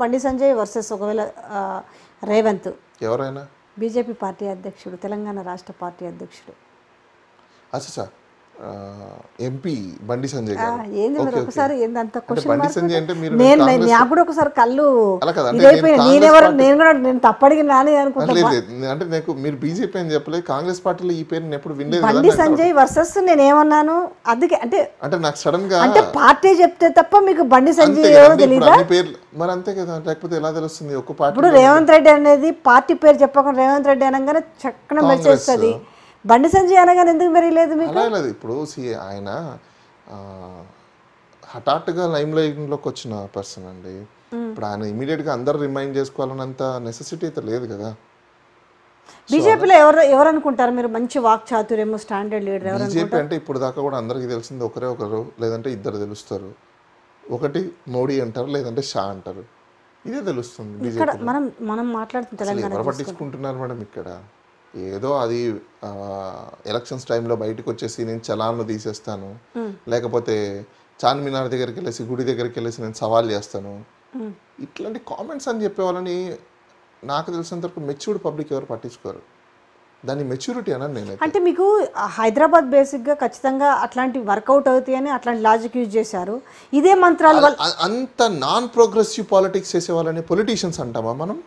బండి సంజయ్ వర్సెస్ ఒకవేళ రేవంత్ ఎవరైనా బీజేపీ పార్టీ అధ్యక్షుడు తెలంగాణ రాష్ట్ర పార్టీ అధ్యక్షుడు సార్ ఎంపీ బండి సంజయ్ గారు ఏంది ఒకసారి ఏందంత బండి సంజయ్ అంటే మీరు నేను నాకు కూడా ఒకసారి కళ్ళు నేను ఎవరు నేను కూడా నేను తప్పడికి రాని అనుకుంటాను అంటే నాకు మీరు బీజేపీ అని చెప్పలేదు కాంగ్రెస్ పార్టీలో ఈ పేరు ఎప్పుడు వినలేదు బండి సంజయ్ వర్సెస్ నేను ఏమన్నాను అందుకే అంటే అంటే నాకు సడన్ గా అంటే పార్టీ చెప్తే తప్ప మీకు బండి సంజయ్ ఎవరో తెలియదా మరి అంతే కదా లేకపోతే ఎలా తెలుస్తుంది ఒక్క పార్టీ ఇప్పుడు రేవంత్ రెడ్డి అనేది పార్టీ పేరు చెప్పకుండా రేవంత్ రెడ్డి అనగానే చక్కన మెసేజ్ బండి సంజయ్ అనగానే ఎందుకు పెరగలేదు మీకు అలా ఇప్పుడు ఇప్పుడు ఆయన హఠాత్తుగా లైమ్ లైన్లోకి వచ్చిన పర్సన్ అండి ఇప్పుడు ఆయన ఇమీడియట్గా అందరు రిమైండ్ చేసుకోవాలన్నంత నెసెసిటీ అయితే లేదు కదా బీజేపీలో ఎవరు ఎవరు అనుకుంటారు మీరు మంచి వాక్ చాతుర్యము స్టాండర్డ్ లీడర్ బీజేపీ అంటే ఇప్పుడు దాకా కూడా అందరికీ తెలిసింది ఒకరే ఒకరు లేదంటే ఇద్దరు తెలుస్తారు ఒకటి మోడీ అంటారు లేదంటే షా అంటారు ఇదే తెలుస్తుంది మనం మనం మాట్లాడుతున్న తెలంగాణ పట్టించుకుంటున్నారు మేడం ఇక్కడ ఏదో అది ఎలక్షన్స్ టైంలో బయటకు వచ్చేసి నేను చలాన్లు తీసేస్తాను లేకపోతే చార్మినార్ దగ్గరికి వెళ్ళేసి గుడి దగ్గరికి వెళ్ళేసి నేను సవాల్ చేస్తాను ఇట్లాంటి కామెంట్స్ అని చెప్పేవాళ్ళని నాకు తెలిసినంత వరకు మెచ్యూర్డ్ పబ్లిక్ ఎవరు పట్టించుకోరు దాని మెచ్యూరిటీ అని నేను అంటే మీకు హైదరాబాద్ బేసిక్గా ఖచ్చితంగా అట్లాంటి వర్కౌట్ అవుతాయని అట్లాంటి లాజిక్ యూజ్ చేశారు ఇదే మంత్రాలు అంత నాన్ ప్రోగ్రెసివ్ పాలిటిక్స్ చేసే వాళ్ళని పొలిటీషియన్స్ అంటామా మనం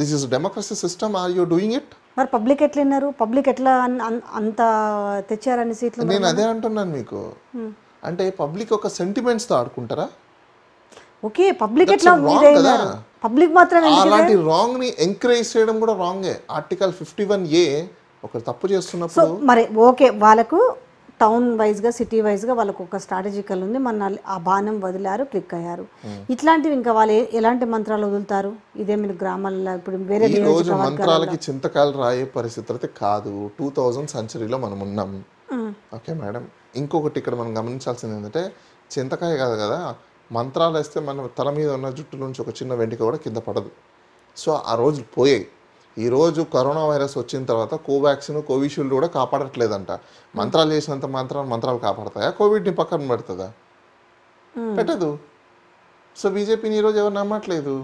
this is democracy system are you doing it మరి పబ్లిక్ ఎట్లా విన్నారు పబ్లిక్ ఎట్లా అంత తెచ్చారని సీట్లు నేను అదే అంటున్నాను మీకు అంటే పబ్లిక్ ఒక సెంటిమెంట్స్ తో ఆడుకుంటారా ఓకే పబ్లిక్ ఎట్లా పబ్లిక్ మాత్రమే అలాంటి రాంగ్ ని ఎంకరేజ్ చేయడం కూడా రాంగే ఆర్టికల్ ఫిఫ్టీ వన్ ఏ ఒకరు తప్పు చేస్తున్నప్పుడు మరి ఓకే వాళ్ళకు టౌన్ వైజ్గా సిటీ వైజ్గా వాళ్ళకు ఒక స్ట్రాటజికల్ ఉంది మన ఆ బాణం వదిలారు క్లిక్ అయ్యారు hmm. ఇట్లాంటివి ఇంకా వాళ్ళు ఎలాంటి మంత్రాలు వదులుతారు ఇదే మీరు గ్రామాల్లో ఇప్పుడు వేరే రోజు మంత్రాలకి చింతకాయలు రాయే పరిస్థితి కాదు టూ థౌజండ్ సెంచరీలో మనం ఉన్నాం ఓకే మేడం ఇంకొకటి ఇక్కడ మనం గమనించాల్సింది ఏంటంటే చింతకాయ కాదు కదా మంత్రాలు వేస్తే మన తల మీద ఉన్న జుట్టు నుంచి ఒక చిన్న వెంటిక కూడా కింద పడదు సో ఆ రోజులు పోయాయి ఈరోజు కరోనా వైరస్ వచ్చిన తర్వాత కోవాక్సిన్ కోవిషీల్డ్ కూడా కాపాడట్లేదంట మంత్రాలు చేసినంత మాత్రం మంత్రాలు కాపాడతాయా కోవిడ్ని పక్కన పెడుతుందా పెట్టదు సో బీజేపీని ఈరోజు ఎవరు నమ్మట్లేదు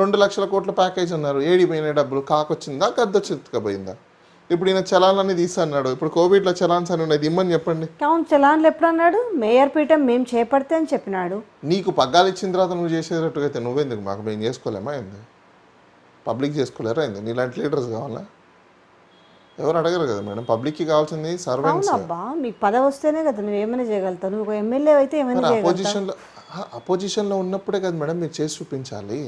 రెండు లక్షల కోట్ల ప్యాకేజ్ ఉన్నారు ఏడిపోయిన డబ్బులు కాకొచ్చిందా గద్దొచ్చిందా ఇప్పుడు ఈయన చలాన్ అనేది అన్నాడు ఇప్పుడు కోవిడ్లో చలాన్స్ అని ఉన్నాయి ఇమ్మని చెప్పండి అవును చలాన్లు ఎప్పుడు అన్నాడు మేయర్ పీఠం మేము చేపడితే అని చెప్పినాడు నీకు పగ్గాలు ఇచ్చిన తర్వాత నువ్వు చేసేటట్టుగా అయితే నువ్వెందుకు మాకు మేము చేసుకోలేమా ఏంది పబ్లిక్ చేసుకోలేరా ఏంది నీలాంటి లీడర్స్ కావాలా ఎవరు అడగరు కదా మేడం పబ్లిక్కి కావాల్సింది సర్వెంట్స్ మీకు పదవి వస్తేనే కదా నువ్వు ఏమైనా చేయగలుగుతావు నువ్వు ఎమ్మెల్యే అయితే ఏమైనా అపోజిషన్లో అపోజిషన్లో ఉన్నప్పుడే కదా మేడం మీరు చేసి చూపించాలి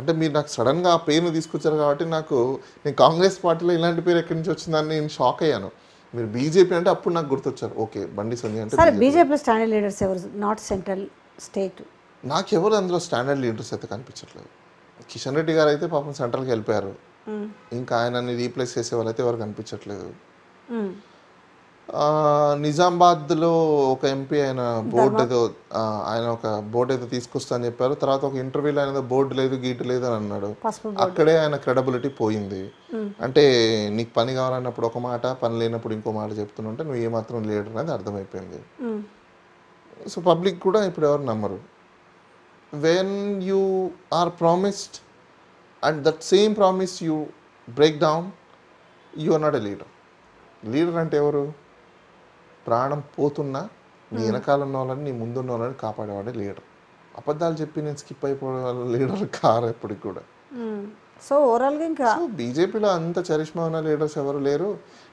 అంటే మీరు నాకు సడన్గా ఆ పేరు తీసుకొచ్చారు కాబట్టి నాకు నేను కాంగ్రెస్ పార్టీలో ఇలాంటి పేరు ఎక్కడి నుంచి వచ్చిందని నేను షాక్ అయ్యాను మీరు బీజేపీ అంటే అప్పుడు నాకు గుర్తొచ్చారు ఓకే బండి సంజయ్ అంటే సరే బీజేపీలో స్టాండర్డ్ లీడర్స్ ఎవరు నాట్ సెంట్రల్ స్టేట్ నాకు ఎవరు అందులో స్టాండర్డ్ లీడర్స్ అయితే కనిపించట్లేదు కిషన్ రెడ్డి గారు అయితే పాపం సెంట్రల్కి వెళ్ళిపోయారు ఇంకా ఆయనని రీప్లేస్ చేసే వాళ్ళైతే ఎవరు కనిపించట్లేదు నిజామాబాద్లో ఒక ఎంపీ ఆయన బోర్డు ఏదో ఆయన ఒక బోర్డు ఏదో తీసుకొస్తా అని చెప్పారు తర్వాత ఒక ఇంటర్వ్యూలో ఆయన బోర్డు లేదు గీటు లేదు అని అన్నాడు అక్కడే ఆయన క్రెడబిలిటీ పోయింది అంటే నీకు పని కావాలన్నప్పుడు ఒక మాట పని లేనప్పుడు ఇంకో మాట చెప్తుంటే నువ్వు ఏమాత్రం లేడు అనేది అర్థమైపోయింది సో పబ్లిక్ కూడా ఇప్పుడు ఎవరు నమ్మరు when you are promised and that same promise you break down you are not a leader. Leader అంటే ఎవరు ప్రాణం పోతున్నా నీ hmm. వెనకాల ఉన్న వాళ్ళని నీ ముందున్న వాళ్ళని కాపాడేవాడే లీడర్ అబద్ధాలు చెప్పి నేను స్కిప్ అయిపోవడం వల్ల లీడర్ కారు ఎప్పటికి కూడా hmm. సో ఓవరాల్గా ఇంకా బీజేపీలో అంత చరిష్మా ఉన్న లీడర్స్ ఎవరు లేరు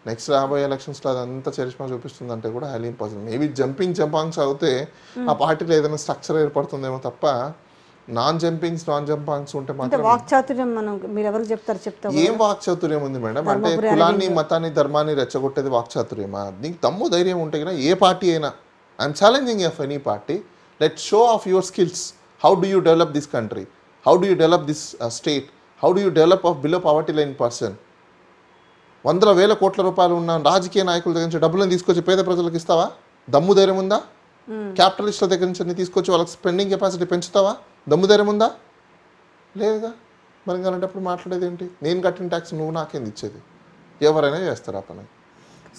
నెక్స్ట్ రాబోయే ఎలక్షన్స్లో అంత చరిష్మా చూపిస్తుంది అంటే కూడా హైలీ ఇంపాసిబుల్ మేబీ జంపింగ్ జంపాంగ్స్ అవుతే hmm. ఆ పార్టీలో ఏదైనా స్ట్రక్చర్ ఏర్పడుతుందేమో తప్ప నాన్ జంపింగ్స్ నాన్ జంపాంగ్స్ ఉంటే మాత్రం వాక్చాతుర్యం మనం మీరు ఎవరు చెప్తారు చెప్తారు ఏం వాక్చాతుర్యం ఉంది మేడం అంటే కులాన్ని మతాన్ని ధర్మాన్ని రెచ్చగొట్టేది వాక్చాతుర్యమా నీకు తమ్ము ధైర్యం ఉంటే కదా ఏ పార్టీ అయినా I'm challenging if any party let show off your skills how do you develop this country how do you develop this state how do you develop of below poverty line person వందల వేల కోట్ల రూపాయలు ఉన్న రాజకీయ నాయకుల దగ్గర నుంచి డబ్బులను తీసుకొచ్చి పేద ప్రజలకు ఇస్తావా దమ్ము ధైర్యం ఉందా క్యాపిటలిస్టుల hmm. దగ్గర నుంచి తీసుకొచ్చి వాళ్ళకి స్పెండింగ్ కెపాసిటీ పెంచుతావా దమ్ము ధైర్యం ఉందా లేదుగా మరి అలాంటప్పుడు మాట్లాడేది ఏంటి నేను కట్టిన ట్యాక్స్ నువ్వు నాకేం ఇచ్చేది ఎవరైనా చేస్తారు ఆ పని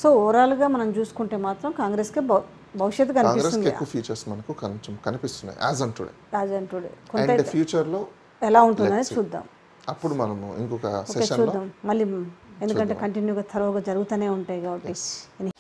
సో ఓవరాల్గా మనం చూసుకుంటే మాత్రం కాంగ్రెస్కే భవిష్యత్తు కాంగ్రెస్కి ఎక్కువ ఫ్యూచర్స్ మనకు కొంచెం కనిపిస్తున్నాయి as on today as on today ఫ్యూచర్లో ఎలా ఉంటుందని చూద్దాం అప్పుడు మనము ఇంకొక సెషన్ మళ్ళీ ఎందుకంటే కంటిన్యూగా తరువుగా జరుగుతూనే ఉంటాయి కాబట్టి